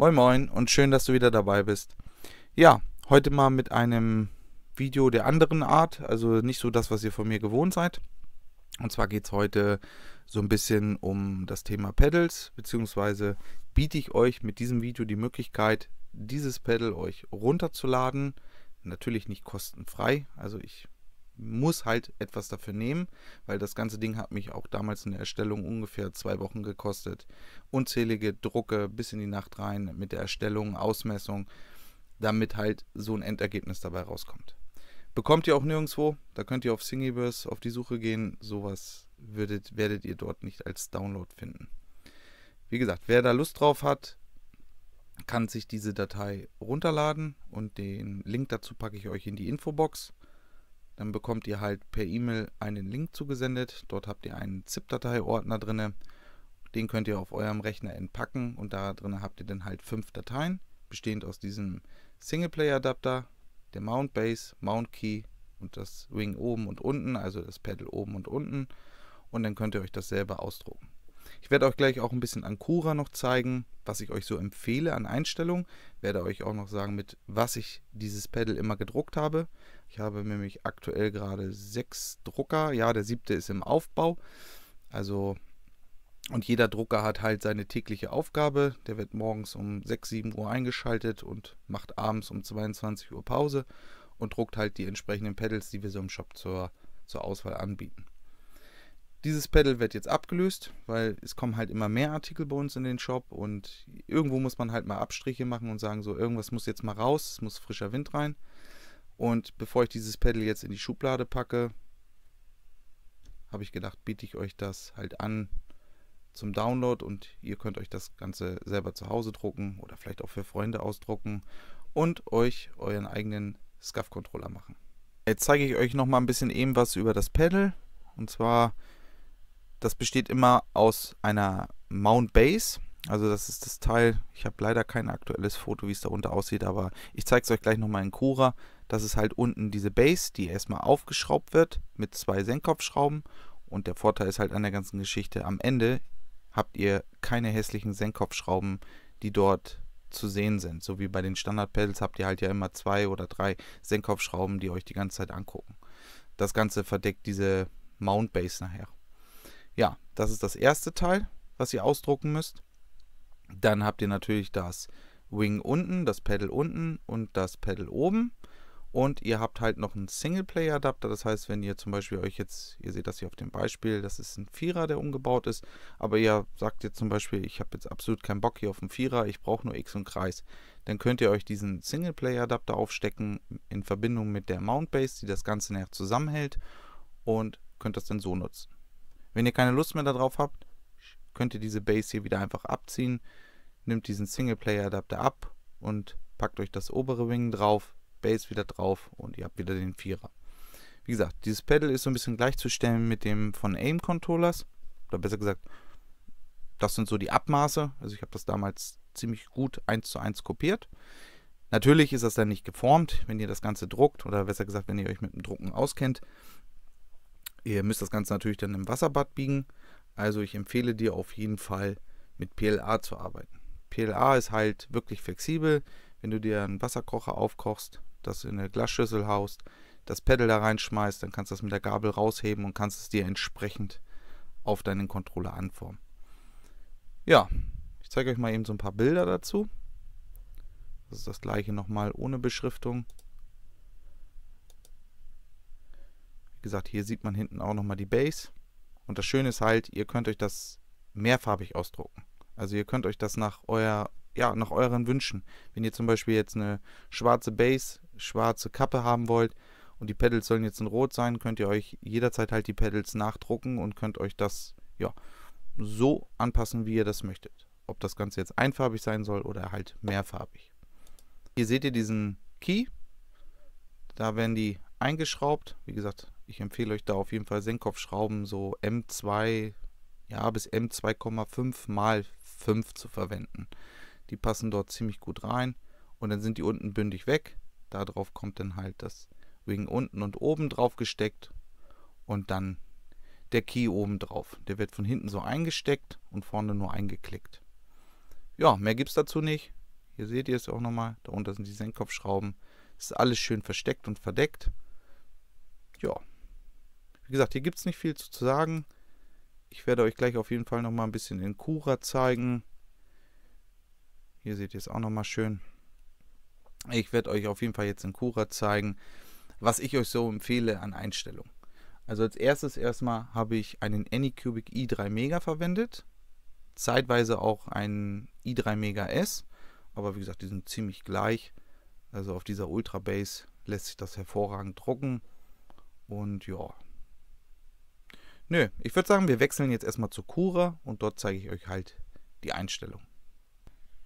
Moin Moin und schön, dass du wieder dabei bist. Ja, heute mal mit einem Video der anderen Art, also nicht so das, was ihr von mir gewohnt seid. Und zwar geht es heute so ein bisschen um das Thema Pedals, beziehungsweise biete ich euch mit diesem Video die Möglichkeit, dieses Pedal euch runterzuladen. Natürlich nicht kostenfrei, also ich muss halt etwas dafür nehmen, weil das ganze Ding hat mich auch damals in der Erstellung ungefähr zwei Wochen gekostet. Unzählige Drucke bis in die Nacht rein mit der Erstellung, Ausmessung, damit halt so ein Endergebnis dabei rauskommt. Bekommt ihr auch nirgendwo, da könnt ihr auf Singiverse auf die Suche gehen, sowas würdet, werdet ihr dort nicht als Download finden. Wie gesagt, wer da Lust drauf hat, kann sich diese Datei runterladen und den Link dazu packe ich euch in die Infobox. Dann bekommt ihr halt per E-Mail einen Link zugesendet. Dort habt ihr einen zip datei ordner drin. Den könnt ihr auf eurem Rechner entpacken und da drin habt ihr dann halt fünf Dateien, bestehend aus diesem Singleplayer-Adapter, der Mount Base, Mount Key und das Wing oben und unten, also das Pedal oben und unten. Und dann könnt ihr euch das selber ausdrucken. Ich werde euch gleich auch ein bisschen Ancora noch zeigen, was ich euch so empfehle an Einstellungen. Werde euch auch noch sagen, mit was ich dieses Pedal immer gedruckt habe. Ich habe nämlich aktuell gerade sechs Drucker. Ja, der siebte ist im Aufbau. Also, und jeder Drucker hat halt seine tägliche Aufgabe. Der wird morgens um 6, 7 Uhr eingeschaltet und macht abends um 22 Uhr Pause und druckt halt die entsprechenden Pedals, die wir so im Shop zur, zur Auswahl anbieten dieses Pedal wird jetzt abgelöst, weil es kommen halt immer mehr Artikel bei uns in den Shop und irgendwo muss man halt mal Abstriche machen und sagen, so irgendwas muss jetzt mal raus, es muss frischer Wind rein. Und bevor ich dieses Pedal jetzt in die Schublade packe, habe ich gedacht, biete ich euch das halt an zum Download und ihr könnt euch das Ganze selber zu Hause drucken oder vielleicht auch für Freunde ausdrucken und euch euren eigenen SCAF-Controller machen. Jetzt zeige ich euch noch mal ein bisschen eben was über das Pedal und zwar das besteht immer aus einer Mount Base. Also das ist das Teil, ich habe leider kein aktuelles Foto, wie es da unten aussieht, aber ich zeige es euch gleich nochmal in Cura. Das ist halt unten diese Base, die erstmal aufgeschraubt wird mit zwei Senkkopfschrauben. Und der Vorteil ist halt an der ganzen Geschichte, am Ende habt ihr keine hässlichen Senkkopfschrauben, die dort zu sehen sind. So wie bei den Standard-Pedals habt ihr halt ja immer zwei oder drei Senkkopfschrauben, die euch die ganze Zeit angucken. Das Ganze verdeckt diese Mount Base nachher. Ja, das ist das erste Teil, was ihr ausdrucken müsst. Dann habt ihr natürlich das Wing unten, das Pedal unten und das Pedal oben. Und ihr habt halt noch einen Singleplayer-Adapter. Das heißt, wenn ihr zum Beispiel euch jetzt, ihr seht das hier auf dem Beispiel, das ist ein Vierer, der umgebaut ist. Aber ihr sagt jetzt zum Beispiel, ich habe jetzt absolut keinen Bock hier auf einen Vierer, ich brauche nur X und Kreis. Dann könnt ihr euch diesen Singleplayer-Adapter aufstecken in Verbindung mit der Mount Base, die das Ganze nachher zusammenhält. Und könnt das dann so nutzen. Wenn ihr keine Lust mehr darauf habt, könnt ihr diese Base hier wieder einfach abziehen. Nehmt diesen Singleplayer-Adapter ab und packt euch das obere Wing drauf, Base wieder drauf und ihr habt wieder den Vierer. Wie gesagt, dieses Pedal ist so ein bisschen gleichzustellen mit dem von AIM-Controllers. Oder besser gesagt, das sind so die Abmaße. Also ich habe das damals ziemlich gut eins zu eins kopiert. Natürlich ist das dann nicht geformt, wenn ihr das Ganze druckt oder besser gesagt, wenn ihr euch mit dem Drucken auskennt, Ihr müsst das Ganze natürlich dann im Wasserbad biegen. Also ich empfehle dir auf jeden Fall mit PLA zu arbeiten. PLA ist halt wirklich flexibel. Wenn du dir einen Wasserkocher aufkochst, das in eine Glasschüssel haust, das Pedal da reinschmeißt, dann kannst du das mit der Gabel rausheben und kannst es dir entsprechend auf deinen Controller anformen. Ja, ich zeige euch mal eben so ein paar Bilder dazu. Das ist das gleiche nochmal ohne Beschriftung. Wie gesagt, hier sieht man hinten auch nochmal die Base. Und das Schöne ist halt, ihr könnt euch das mehrfarbig ausdrucken. Also ihr könnt euch das nach euer ja, nach euren Wünschen. Wenn ihr zum Beispiel jetzt eine schwarze Base, schwarze Kappe haben wollt und die Pedals sollen jetzt in Rot sein, könnt ihr euch jederzeit halt die Pedals nachdrucken und könnt euch das ja so anpassen, wie ihr das möchtet. Ob das Ganze jetzt einfarbig sein soll oder halt mehrfarbig. Hier seht ihr diesen Key. Da werden die eingeschraubt. Wie gesagt, ich empfehle euch da auf jeden Fall Senkkopfschrauben so M2 ja, bis M2,5 mal 5 zu verwenden. Die passen dort ziemlich gut rein und dann sind die unten bündig weg. Darauf kommt dann halt das Wing unten und oben drauf gesteckt und dann der Key oben drauf. Der wird von hinten so eingesteckt und vorne nur eingeklickt. Ja, mehr gibt es dazu nicht. Hier seht ihr es auch nochmal. Darunter sind die Senkkopfschrauben. ist alles schön versteckt und verdeckt. Ja, wie gesagt, hier gibt es nicht viel zu sagen. Ich werde euch gleich auf jeden Fall nochmal ein bisschen in Kura zeigen. Hier seht ihr es auch nochmal schön. Ich werde euch auf jeden Fall jetzt in Kura zeigen, was ich euch so empfehle an Einstellungen. Also als erstes erstmal habe ich einen Anycubic i3 Mega verwendet. Zeitweise auch einen i3 Mega S. Aber wie gesagt, die sind ziemlich gleich. Also auf dieser Ultra Base lässt sich das hervorragend drucken. Und ja, Nö, ich würde sagen, wir wechseln jetzt erstmal zu Cura und dort zeige ich euch halt die Einstellung.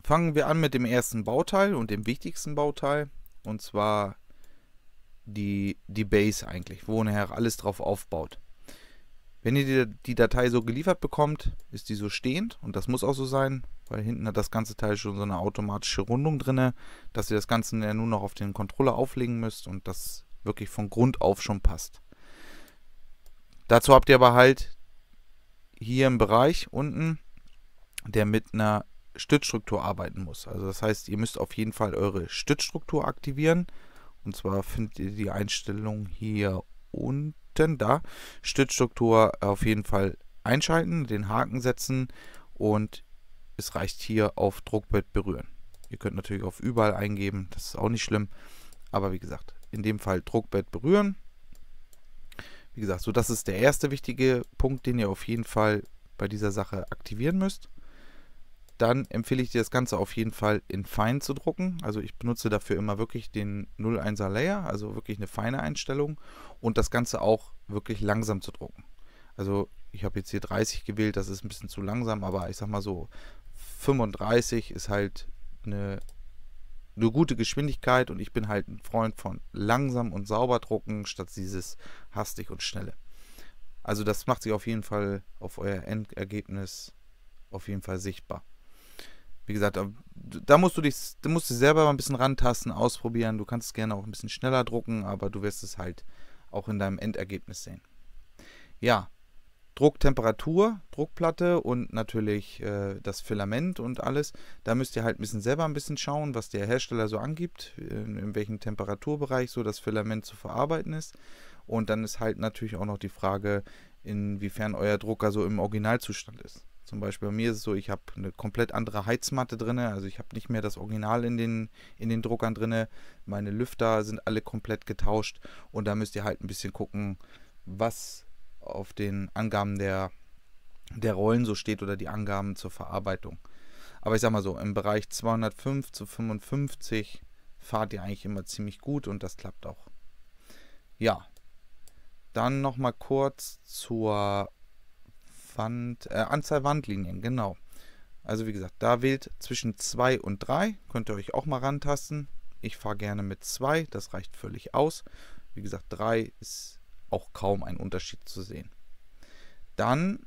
Fangen wir an mit dem ersten Bauteil und dem wichtigsten Bauteil und zwar die, die Base eigentlich, wo nachher alles drauf aufbaut. Wenn ihr die, Datei so geliefert bekommt, ist die so stehend und das muss auch so sein, weil hinten hat das ganze Teil schon so eine automatische Rundung drin, dass ihr das Ganze nur noch auf den Controller auflegen müsst und das wirklich von Grund auf schon passt. Dazu habt ihr aber halt hier im Bereich unten, der mit einer Stützstruktur arbeiten muss. Also das heißt, ihr müsst auf jeden Fall eure Stützstruktur aktivieren. Und zwar findet ihr die Einstellung hier unten da. Stützstruktur auf jeden Fall einschalten, den Haken setzen und es reicht hier auf Druckbett berühren. Ihr könnt natürlich auf überall eingeben, das ist auch nicht schlimm. Aber wie gesagt, in dem Fall Druckbett berühren wie gesagt, so das ist der erste wichtige Punkt, den ihr auf jeden Fall bei dieser Sache aktivieren müsst. Dann empfehle ich dir das Ganze auf jeden Fall in fein zu drucken. Also ich benutze dafür immer wirklich den 01er Layer, also wirklich eine feine Einstellung und das Ganze auch wirklich langsam zu drucken. Also ich habe jetzt hier 30 gewählt, das ist ein bisschen zu langsam, aber ich sag mal so 35 ist halt eine eine gute Geschwindigkeit und ich bin halt ein Freund von langsam und sauber drucken, statt dieses hastig und schnelle. Also das macht sich auf jeden Fall auf euer Endergebnis auf jeden Fall sichtbar. Wie gesagt, da, da musst du dich, da musst du selber mal ein bisschen rantasten, ausprobieren. Du kannst es gerne auch ein bisschen schneller drucken, aber du wirst es halt auch in deinem Endergebnis sehen. Ja, Drucktemperatur, Druckplatte und natürlich äh, das Filament und alles. Da müsst ihr halt ein bisschen selber ein bisschen schauen, was der Hersteller so angibt, in, in welchem Temperaturbereich so das Filament zu verarbeiten ist. Und dann ist halt natürlich auch noch die Frage, inwiefern euer Drucker so im Originalzustand ist. Zum Beispiel bei mir ist es so, ich habe eine komplett andere Heizmatte drin, also ich habe nicht mehr das Original in den, in den Druckern drin. Meine Lüfter sind alle komplett getauscht und da müsst ihr halt ein bisschen gucken, was auf den Angaben der, der Rollen so steht oder die Angaben zur Verarbeitung. Aber ich sag mal so, im Bereich 205 zu 55 fahrt ihr eigentlich immer ziemlich gut und das klappt auch. Ja, dann nochmal kurz zur Wand, äh, Anzahl Wandlinien, genau. Also wie gesagt, da wählt zwischen 2 und 3, könnt ihr euch auch mal rantasten. Ich fahre gerne mit 2, das reicht völlig aus. Wie gesagt, 3 ist auch kaum einen Unterschied zu sehen. Dann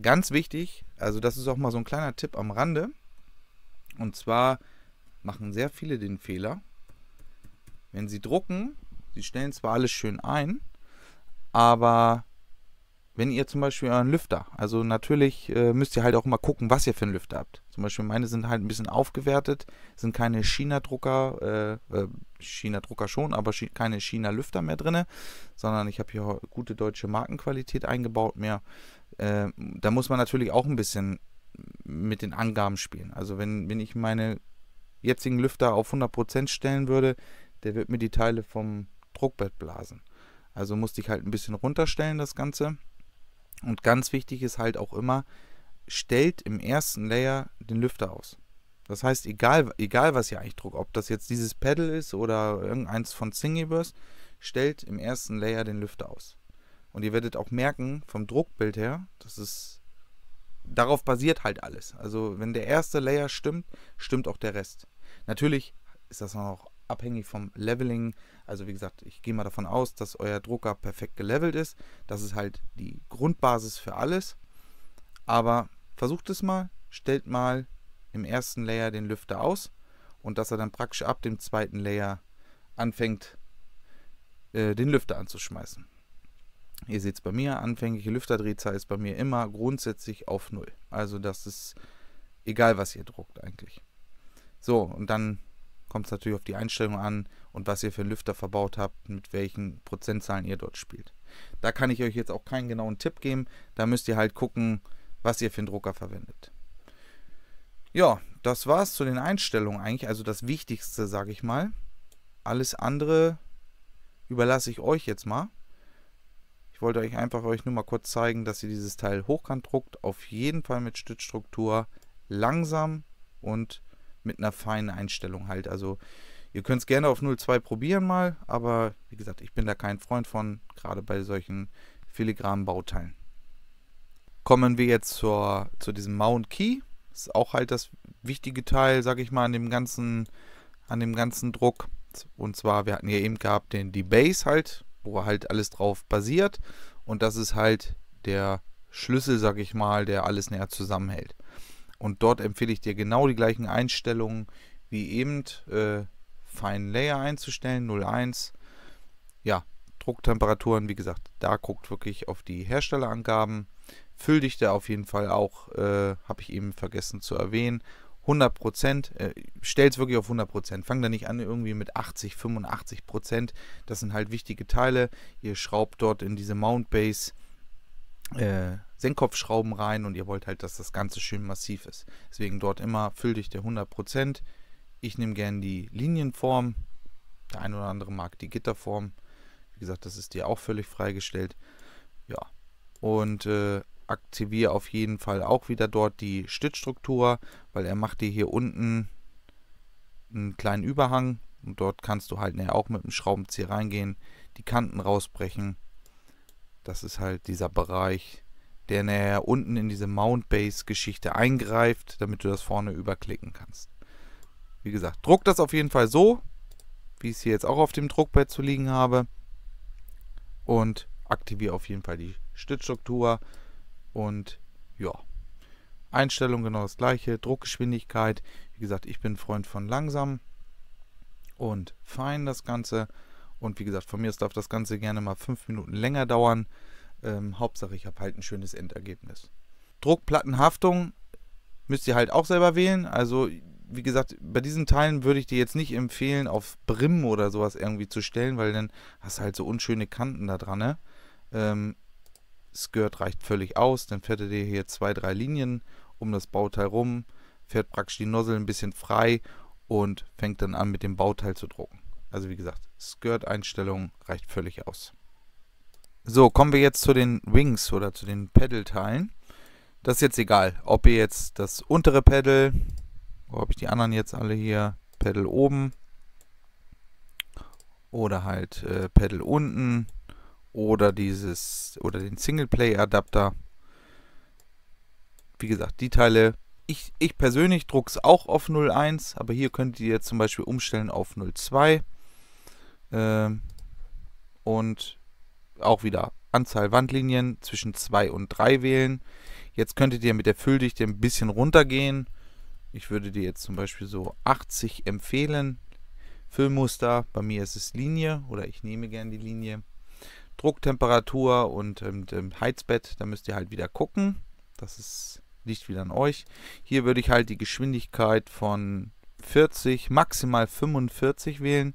ganz wichtig, also das ist auch mal so ein kleiner Tipp am Rande. Und zwar machen sehr viele den Fehler, wenn sie drucken, sie stellen zwar alles schön ein, aber wenn ihr zum Beispiel euren Lüfter, also natürlich äh, müsst ihr halt auch mal gucken, was ihr für einen Lüfter habt. Zum Beispiel meine sind halt ein bisschen aufgewertet, sind keine China-Drucker, äh, äh, China-Drucker schon, aber Ch keine China-Lüfter mehr drin, sondern ich habe hier gute deutsche Markenqualität eingebaut mehr. Äh, da muss man natürlich auch ein bisschen mit den Angaben spielen. Also wenn, wenn ich meine jetzigen Lüfter auf 100% stellen würde, der wird mir die Teile vom Druckbett blasen. Also musste ich halt ein bisschen runterstellen das Ganze. Und ganz wichtig ist halt auch immer, stellt im ersten Layer den Lüfter aus. Das heißt, egal, egal was ihr eigentlich druckt, ob das jetzt dieses Pedal ist oder irgendeins von Singiverse, stellt im ersten Layer den Lüfter aus. Und ihr werdet auch merken, vom Druckbild her, dass es darauf basiert halt alles. Also wenn der erste Layer stimmt, stimmt auch der Rest. Natürlich ist das noch abhängig vom Leveling. Also wie gesagt, ich gehe mal davon aus, dass euer Drucker perfekt gelevelt ist. Das ist halt die Grundbasis für alles. Aber versucht es mal, stellt mal im ersten Layer den Lüfter aus und dass er dann praktisch ab dem zweiten Layer anfängt, äh, den Lüfter anzuschmeißen. Ihr seht es bei mir, anfängliche Lüfterdrehzahl ist bei mir immer grundsätzlich auf 0. Also das ist egal, was ihr druckt eigentlich. So, und dann kommt es natürlich auf die Einstellung an und was ihr für einen Lüfter verbaut habt, mit welchen Prozentzahlen ihr dort spielt. Da kann ich euch jetzt auch keinen genauen Tipp geben, da müsst ihr halt gucken, was ihr für einen Drucker verwendet. Ja, das war's zu den Einstellungen eigentlich. Also das Wichtigste, sage ich mal. Alles andere überlasse ich euch jetzt mal. Ich wollte euch einfach euch nur mal kurz zeigen, dass ihr dieses Teil hochkant druckt. Auf jeden Fall mit Stützstruktur. Langsam und mit einer feinen Einstellung halt. Also ihr könnt es gerne auf 0,2 probieren mal. Aber wie gesagt, ich bin da kein Freund von. Gerade bei solchen filigranen Bauteilen. Kommen wir jetzt zur, zu diesem Mount Key. Das ist auch halt das wichtige Teil, sag ich mal, an dem ganzen, an dem ganzen Druck. Und zwar, wir hatten ja eben gehabt den die Base halt, wo halt alles drauf basiert. Und das ist halt der Schlüssel, sag ich mal, der alles näher zusammenhält. Und dort empfehle ich dir genau die gleichen Einstellungen wie eben. Äh, feinen Layer einzustellen, 01. Ja, Drucktemperaturen, wie gesagt, da guckt wirklich auf die Herstellerangaben. Fülldichte auf jeden Fall auch, äh, habe ich eben vergessen zu erwähnen. 100 Prozent, äh, stellt es wirklich auf 100 Fang da nicht an irgendwie mit 80, 85 Das sind halt wichtige Teile. Ihr schraubt dort in diese Mount Base äh, Senkkopfschrauben rein und ihr wollt halt, dass das Ganze schön massiv ist. Deswegen dort immer Fülldichte 100 Ich nehme gerne die Linienform. Der eine oder andere mag die Gitterform. Wie gesagt, das ist dir auch völlig freigestellt. Ja, und äh, aktiviere auf jeden Fall auch wieder dort die Stützstruktur, weil er macht dir hier unten einen kleinen Überhang und dort kannst du halt ne, auch mit dem Schraubenzieher reingehen, die Kanten rausbrechen. Das ist halt dieser Bereich, der nachher unten in diese Mount Base Geschichte eingreift, damit du das vorne überklicken kannst. Wie gesagt, druck das auf jeden Fall so, wie ich es hier jetzt auch auf dem Druckbett zu liegen habe. Und aktiviere auf jeden Fall die Stützstruktur und ja, Einstellung genau das gleiche, Druckgeschwindigkeit. Wie gesagt, ich bin Freund von langsam und fein das Ganze. Und wie gesagt, von mir darf das Ganze gerne mal 5 Minuten länger dauern. Ähm, Hauptsache, ich habe halt ein schönes Endergebnis. Druckplattenhaftung müsst ihr halt auch selber wählen. Also, wie gesagt, bei diesen Teilen würde ich dir jetzt nicht empfehlen, auf Brim oder sowas irgendwie zu stellen, weil dann hast du halt so unschöne Kanten da dran. Ne? Ähm, Skirt reicht völlig aus. Dann fährt er dir hier zwei, drei Linien um das Bauteil rum, fährt praktisch die Nozzle ein bisschen frei und fängt dann an mit dem Bauteil zu drucken. Also wie gesagt, Skirt-Einstellung reicht völlig aus. So, kommen wir jetzt zu den Wings oder zu den Pedal-Teilen. Das ist jetzt egal, ob ihr jetzt das untere Pedal, wo habe ich die anderen jetzt alle hier, Pedal oben oder halt äh, Pedal unten, oder dieses oder den Singleplay-Adapter. Wie gesagt, die Teile. Ich, ich persönlich drucke es auch auf 0.1, aber hier könnt ihr zum Beispiel umstellen auf 0.2. Ähm, und auch wieder Anzahl Wandlinien zwischen 2 und 3 wählen. Jetzt könntet ihr mit der Fülldichte ein bisschen runtergehen. Ich würde dir jetzt zum Beispiel so 80 empfehlen. Füllmuster, bei mir ist es Linie oder ich nehme gerne die Linie. Drucktemperatur und ähm, Heizbett, da müsst ihr halt wieder gucken. Das ist, liegt wieder an euch. Hier würde ich halt die Geschwindigkeit von 40, maximal 45 wählen.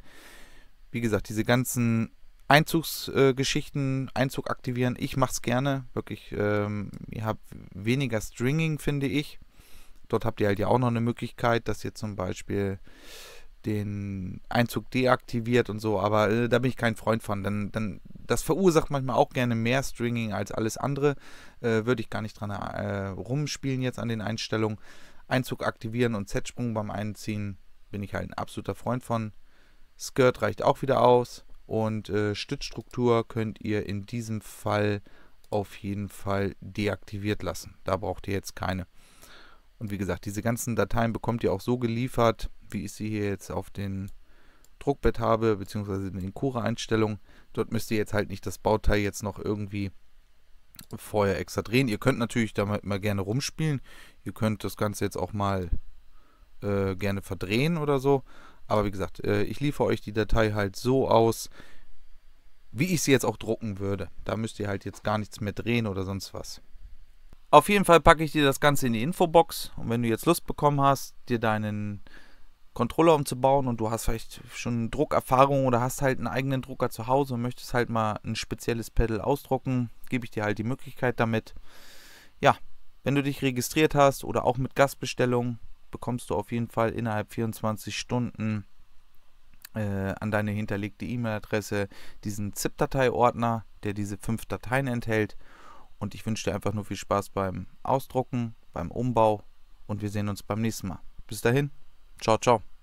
Wie gesagt, diese ganzen Einzugsgeschichten, äh, Einzug aktivieren, ich mache es gerne. Wirklich, ähm, ihr habt weniger Stringing, finde ich. Dort habt ihr halt ja auch noch eine Möglichkeit, dass ihr zum Beispiel den Einzug deaktiviert und so, aber äh, da bin ich kein Freund von. Dann, dann das verursacht manchmal auch gerne mehr Stringing als alles andere. Äh, Würde ich gar nicht dran äh, rumspielen jetzt an den Einstellungen. Einzug aktivieren und Z-Sprung beim Einziehen bin ich halt ein absoluter Freund von. Skirt reicht auch wieder aus und äh, Stützstruktur könnt ihr in diesem Fall auf jeden Fall deaktiviert lassen. Da braucht ihr jetzt keine. Und wie gesagt, diese ganzen Dateien bekommt ihr auch so geliefert, wie ich sie hier jetzt auf den Druckbett habe, beziehungsweise mit den kura einstellungen Dort müsst ihr jetzt halt nicht das Bauteil jetzt noch irgendwie vorher extra drehen. Ihr könnt natürlich damit mal gerne rumspielen. Ihr könnt das Ganze jetzt auch mal äh, gerne verdrehen oder so. Aber wie gesagt, äh, ich liefere euch die Datei halt so aus, wie ich sie jetzt auch drucken würde. Da müsst ihr halt jetzt gar nichts mehr drehen oder sonst was. Auf jeden Fall packe ich dir das Ganze in die Infobox. Und wenn du jetzt Lust bekommen hast, dir deinen Controller umzubauen und du hast vielleicht schon Druckerfahrung oder hast halt einen eigenen Drucker zu Hause und möchtest halt mal ein spezielles Pedal ausdrucken, gebe ich dir halt die Möglichkeit damit. Ja, wenn du dich registriert hast oder auch mit Gastbestellung, bekommst du auf jeden Fall innerhalb 24 Stunden äh, an deine hinterlegte E-Mail-Adresse diesen zip datei ordner der diese fünf Dateien enthält. Und ich wünsche dir einfach nur viel Spaß beim Ausdrucken, beim Umbau und wir sehen uns beim nächsten Mal. Bis dahin. Ciao, ciao.